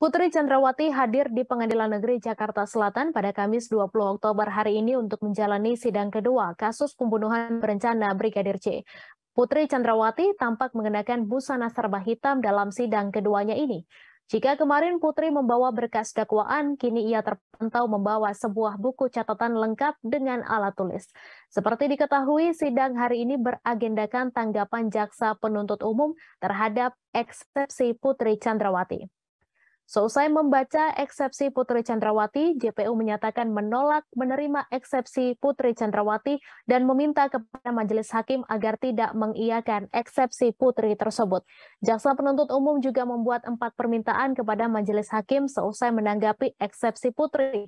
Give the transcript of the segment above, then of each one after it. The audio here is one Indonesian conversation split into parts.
Putri Chandrawati hadir di Pengadilan Negeri Jakarta Selatan pada Kamis 20 Oktober hari ini untuk menjalani sidang kedua kasus pembunuhan berencana Brigadir C. Putri Chandrawati tampak mengenakan busana serba hitam dalam sidang keduanya ini. Jika kemarin Putri membawa berkas dakwaan, kini ia terpantau membawa sebuah buku catatan lengkap dengan alat tulis. Seperti diketahui, sidang hari ini beragendakan tanggapan jaksa penuntut umum terhadap eksepsi Putri Chandrawati. Seusai membaca eksepsi Putri Chandrawati, JPU menyatakan menolak menerima eksepsi Putri Chandrawati dan meminta kepada Majelis Hakim agar tidak mengiakan eksepsi Putri tersebut. Jaksa penuntut umum juga membuat empat permintaan kepada Majelis Hakim seusai menanggapi eksepsi Putri.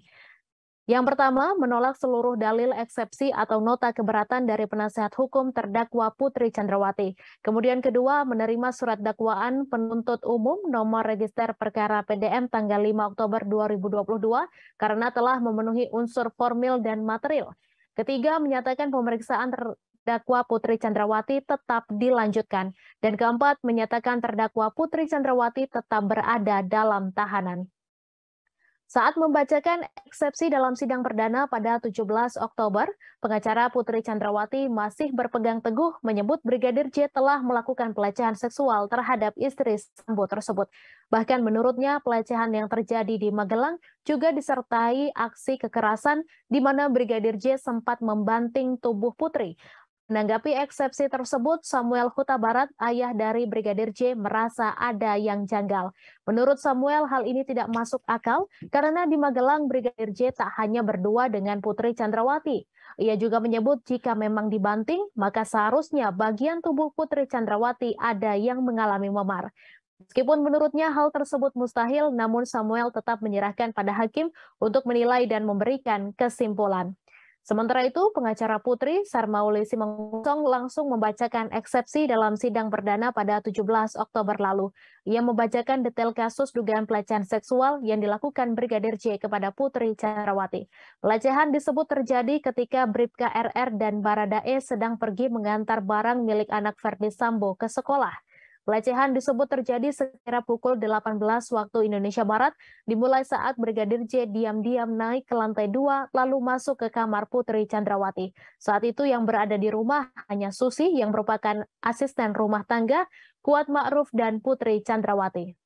Yang pertama, menolak seluruh dalil eksepsi atau nota keberatan dari penasehat hukum terdakwa Putri Chandrawati. Kemudian kedua, menerima surat dakwaan penuntut umum nomor register perkara PDM tanggal 5 Oktober 2022 karena telah memenuhi unsur formil dan material. Ketiga, menyatakan pemeriksaan terdakwa Putri Chandrawati tetap dilanjutkan. Dan keempat, menyatakan terdakwa Putri Chandrawati tetap berada dalam tahanan. Saat membacakan eksepsi dalam sidang perdana pada 17 Oktober, pengacara Putri Chandrawati masih berpegang teguh menyebut Brigadir J telah melakukan pelecehan seksual terhadap istri Sambo tersebut. Bahkan menurutnya pelecehan yang terjadi di Magelang juga disertai aksi kekerasan di mana Brigadir J sempat membanting tubuh Putri. Menanggapi eksepsi tersebut, Samuel Huta Barat, ayah dari Brigadir J, merasa ada yang janggal. Menurut Samuel, hal ini tidak masuk akal karena di Magelang Brigadir J tak hanya berdua dengan Putri Chandrawati. Ia juga menyebut jika memang dibanting, maka seharusnya bagian tubuh Putri Chandrawati ada yang mengalami memar. Meskipun menurutnya hal tersebut mustahil, namun Samuel tetap menyerahkan pada hakim untuk menilai dan memberikan kesimpulan. Sementara itu, pengacara Putri Sarmauli Simengkong langsung membacakan eksepsi dalam sidang perdana pada 17 Oktober lalu. Ia membacakan detail kasus dugaan pelecehan seksual yang dilakukan Brigadir J kepada Putri Carawati. Pelecehan disebut terjadi ketika Bribka RR dan Baradae sedang pergi mengantar barang milik anak Ferdi Sambo ke sekolah. Pelecehan disebut terjadi sekira pukul 18 waktu Indonesia Barat, dimulai saat Brigadir J diam-diam naik ke lantai dua lalu masuk ke kamar Putri Chandrawati. Saat itu yang berada di rumah hanya Susi yang merupakan asisten rumah tangga, Kuat Ma'ruf dan Putri Chandrawati.